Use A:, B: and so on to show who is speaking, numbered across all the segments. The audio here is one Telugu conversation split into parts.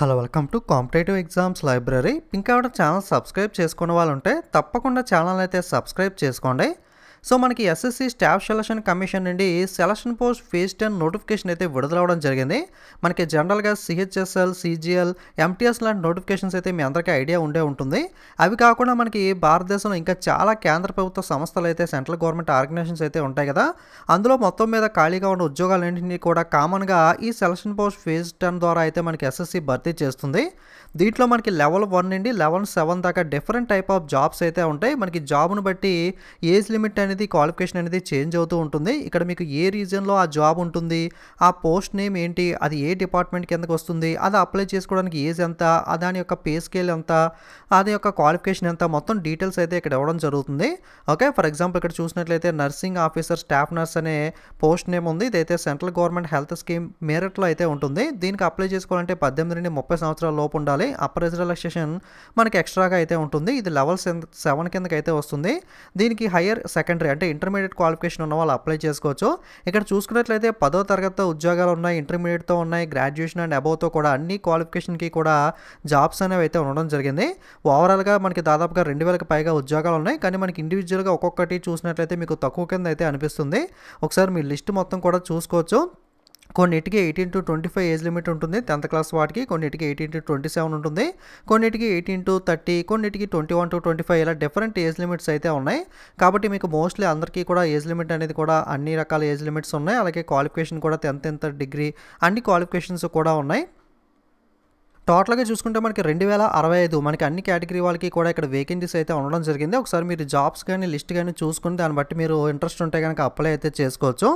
A: hello welcome to competitive exams library ఇంకా అవడం ఛానల్ సబ్స్క్రైబ్ చేసుకున్న వాళ్ళు ఉంటే తప్పకుండా ఛానల్ అయితే సబ్స్క్రైబ్ చేసుకోండి సో మనకి ఎస్ఎస్సి స్టాఫ్ సెలక్షన్ కమిషన్ నుండి selection post phase ten notification అయితే విడుదలవడం జరిగింది మనకి జనరల్గా సిహెచ్ఎస్ఎల్ సిజిఎల్ ఎంటీఎస్ లాంటి నోటిఫికేషన్స్ అయితే మీ అందరికీ ఐడియా ఉండే ఉంటుంది అవి కాకుండా మనకి భారతదేశంలో ఇంకా చాలా కేంద్ర ప్రభుత్వ సంస్థలు అయితే సెంట్రల్ గవర్నమెంట్ ఆర్గనైజేషన్స్ అయితే ఉంటాయి కదా అందులో మొత్తం మీద ఖాళీగా ఉన్న ఉద్యోగాలన్నింటినీ కూడా కామన్గా ఈ సెలక్షన్ పోస్ట్ ఫేజ్ టెన్ ద్వారా అయితే మనకి ఎస్ఎస్సి భర్తీ చేస్తుంది దీంట్లో మనకి లెవెల్ వన్ నుండి లెవెల్ సెవెన్ దాకా డిఫరెంట్ టైప్ ఆఫ్ జాబ్స్ అయితే ఉంటాయి మనకి జాబ్ను బట్టి ఏజ్ లిమిట్ అనేది క్వాలిఫికేషన్ అనేది చేంజ్ అవుతూ ఉంటుంది ఇక్కడ మీకు ఏ రీజన్లో ఆ జాబ్ ఉంటుంది ఆ పోస్ట్ నేమ్ ఏంటి అది ఏ డిపార్ట్మెంట్ కిందకు వస్తుంది అది అప్లై చేసుకోవడానికి ఏజ్ ఎంత దాని యొక్క పే స్కేల్ ఎంత అది యొక్క క్వాలిఫికేషన్ ఎంత మొత్తం డీటెయిల్స్ అయితే ఇక్కడ ఇవ్వడం జరుగుతుంది ఓకే ఫర్ ఎగ్జాంపుల్ ఇక్కడ చూసినట్లయితే నర్సింగ్ ఆఫీసర్ స్టాఫ్ నర్స్ అనే పోస్ట్ నేమ్ ఉంది ఇదైతే సెంట్రల్ గవర్నమెంట్ హెల్త్ స్కీమ్ మెరిట్లో అయితే ఉంటుంది దీనికి అప్లై చేసుకోవాలంటే పద్దెనిమిది నుండి ముప్పై సంవత్సరాల లోపు ఉండాలి అప్పర్ రిజర్వేషన్ మనకి ఎక్స్ట్రాగా అయితే ఉంటుంది ఇది లెవెల్ సెవెన్ కిందకైతే అయితే వస్తుంది దీనికి హయ్యర్ సెకండ్ సెకండరీ అంటే ఇంటర్మీడియట్ క్వాలిఫికేషన్ ఉన్న వాళ్ళు అప్లై చేసుకోవచ్చు ఇక్కడ చూసుకున్నట్లయితే పదో తరగతి ఉద్యోగాలు ఉన్నాయి ఇంటర్మీడియట్తో ఉన్నాయి గ్రాడ్యుయేషన్ అండ్ అబౌవ్తో కూడా అన్ని క్వాలిఫికేషన్కి కూడా జాబ్స్ అనేవి అయితే ఉండడం జరిగింది ఓవరాల్గా మనకి దాదాపుగా రెండు వేలకు పైగా ఉద్యోగాలు ఉన్నాయి కానీ మనకి ఇండివిజువల్గా ఒక్కొక్కటి చూసినట్లయితే మీకు తక్కువ కింద అయితే అనిపిస్తుంది ఒకసారి మీ లిస్ట్ మొత్తం కూడా చూసుకోవచ్చు కొన్నిటికి eighteen to twenty five age limit ఉంటుంది టెన్త్ క్లాస్ వాటికి కొన్నిటికి ఎయిటీన్ టు ట్వంటీ సెవెన్ ఉంటుంది కొన్నిటికి ఎయిటీన్ టు థర్టీ కొన్నిటికి twenty one to twenty five ఇలా డిఫరెంట్ ఏజ్ లిమిట్స్ అయితే ఉన్నాయి కాబట్టి మీకు మోస్ట్లీ అందరికీ కూడా ఏజ్ లిమిట్ అనేది కూడా అన్ని రకాల ఏజ్ లిమిట్స్ ఉన్నాయి అలాగే క్వాలిఫికేషన్ కూడా టెన్త్ ఎంత డిగ్రీ అన్ని క్వాలిఫికేషన్స్ కూడా ఉన్నాయి టోటల్గా చూసుకుంటే మనకి రెండు వేల అరవై ఐదు మనకి అన్ని కేటగిరీ వాళ్ళకి కూడా ఇక్కడ వేకెన్సీస్ అయితే ఉండడం జరిగింది ఒకసారి మీరు జాబ్స్ కానీ లిస్ట్ కానీ చూసుకుని దాన్ని బట్టి మీరు ఇంట్రెస్ట్ ఉంటే కనుక అప్లై అయితే చేసుకోవచ్చు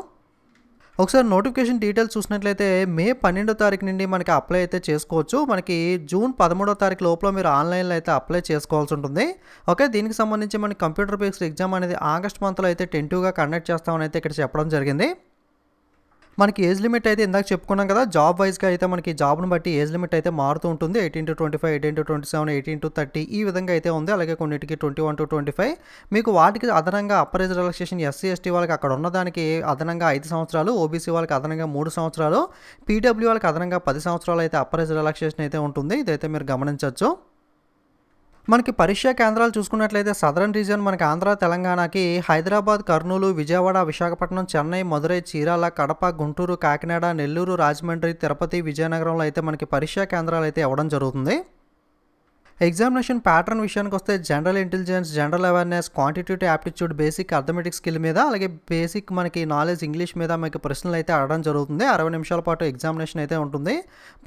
A: ఒకసారి నోటిఫికేషన్ డీటెయిల్స్ చూసినట్లయితే మే పన్నెండో తారీఖు నుండి మనకి అప్లై అయితే చేసుకోవచ్చు మనకి జూన్ పదమూడో తారీఖు లోపల మీరు ఆన్లైన్లో అయితే అప్లై చేసుకోవాల్సి ఉంటుంది ఓకే దీనికి సంబంధించి మనకి కంప్యూటర్ బేస్డ్ ఎగ్జామ్ అనేది ఆగస్ట్ మంత్లో అయితే టెంటివ్గా కండక్ట్ చేస్తామని అయితే ఇక్కడ చెప్పడం జరిగింది మనకి ఏజ్ లిమిట్ అయితే ఇందాక చెప్పుకున్నాం కదా జాబ్ వైజ్గా అయితే మనకి జాబ్ను బట్టి ఏజ్ లిమిట్ అయితే మారుతూ ఉంటుంది eighteen to twenty five eighteen to twenty seven eighteen to thirty ఈ విధంగా అయితే ఉంది అలాగే కొన్నిటికి twenty one to twenty five మీకు వాటికి అదనంగా upper age relaxation SC ST వాళ్ళకి అక్కడ ఉన్నదానికి అదనంగా ఐదు సంవత్సరాలు ఓబీసీ వాళ్ళకి అదనంగా మూడు సంవత్సరాలు పీడబ్ల్యూ వాళ్ళకి అదనంగా పది సంవత్సరాలు అయితే అప్పర్ ఏజ్ రిలాక్సేషన్ అయితే ఉంటుంది ఇదైతే మీరు గమనించవచ్చు మనకి పరీక్ష కేంద్రాలు చూసుకున్నట్లయితే సదరన్ రీజియన్ మనకి ఆంధ్ర తెలంగాణకి హైదరాబాద్ కర్నూలు విజయవాడ విశాఖపట్నం చెన్నై మధురై చీరాల కడప గుంటూరు కాకినాడ నెల్లూరు రాజమండ్రి తిరుపతి విజయనగరంలో అయితే మనకి పరీక్షా కేంద్రాలు అయితే ఇవ్వడం జరుగుతుంది ఎగ్జామినేషన్ ప్యాటర్న్ విషయానికి వస్తే general intelligence general awareness quantitative aptitude basic arithmetic skill మీద అలాగే బేసిక్ మనకి నాలెడ్జ్ ఇంగ్లీష్ మీద మీకు ప్రశ్నలు అయితే అడగడం జరుగుతుంది అరవై నిమిషాల పాటు ఎగ్జామినేషన్ అయితే ఉంటుంది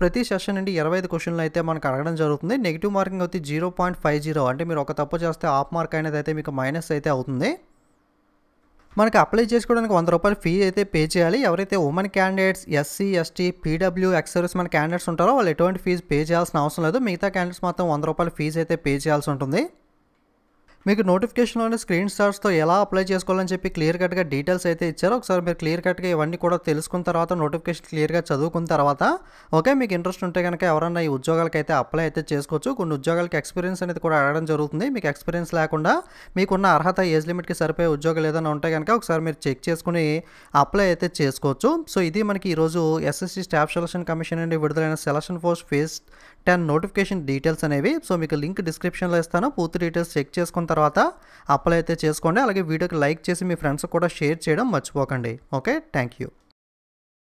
A: ప్రతి సెషన్ నుండి ఇరవై ఐదు క్వశ్చన్లు అయితే మనకు అడగడం జరుగుతుంది నెగిటివ్ మార్కింగ్ అయితే జీరో పాయింట్ ఫైవ్ జీరో అంటే మీరు ఒక తప్పు చేస్తే ఆఫ్ మార్క్ అనేది అయితే మీకు మైనస్ అయితే అవుతుంది మనకి అప్లై చేసుకోవడానికి వంద రూపాయలు ఫీ అయితే పే చేయాలి ఎవరైతే women candidates SC ST PW ex service మన క్యాండిడేట్స్ ఉంటారో వాళ్ళు ఎటువంటి ఫీజు పే చేయాల్సిన అవసరం లేదు మిగతా క్యాండిడేట్స్ మాత్రం వంద రూపాయలు ఫీజు అయితే పే చేయాల్సి ఉంటుంది మీకు నోటిఫికేషన్లోని స్క్రీన్ షాట్స్తో ఎలా అప్లై చేసుకోవాలని చెప్పి క్లియర్ కట్గా డీటెయిల్స్ అయితే ఇచ్చారో ఒకసారి మీరు క్లియర్ కట్గా ఇవన్నీ కూడా తెలుసుకున్న తర్వాత నోటిఫికేషన్ క్లియర్గా చదువుకున్న తర్వాత ఓకే మీకు ఇంట్రెస్ట్ ఉంటే కనుక ఎవరైనా ఈ ఉద్యోగాలకి అయితే అప్లై అయితే చేసుకోవచ్చు కొన్ని ఉద్యోగాలకి ఎక్స్పీరియన్స్ అనేది కూడా అడగడం జరుగుతుంది మీకు ఎక్స్పీరియన్స్ లేకుండా మీకున్న అర్హత ఏజ్ లిమిట్కి సరిపోయే ఉద్యోగాలు ఏదైనా ఉంటే కనుక ఒకసారి మీరు చెక్ చేసుకుని అప్లై అయితే చేసుకోవచ్చు సో ఇది మనకి ఈరోజు ఎస్ఎస్సి స్టాఫ్ సెలక్షన్ కమిషన్ నుండి విడుదలైన selection post phase ten notification details అనేవి సో మీకు లింక్ డిస్క్రిప్షన్లో ఇస్తాను పూర్తి డీటెయిల్స్ చెక్ చేసుకున్న తర్వాత అప్లై అయితే చేసుకోండి అలాగే వీడియోకి లైక్ చేసి మీ ఫ్రెండ్స్ కూడా షేర్ చేయడం మర్చిపోకండి ఓకే థ్యాంక్ యూ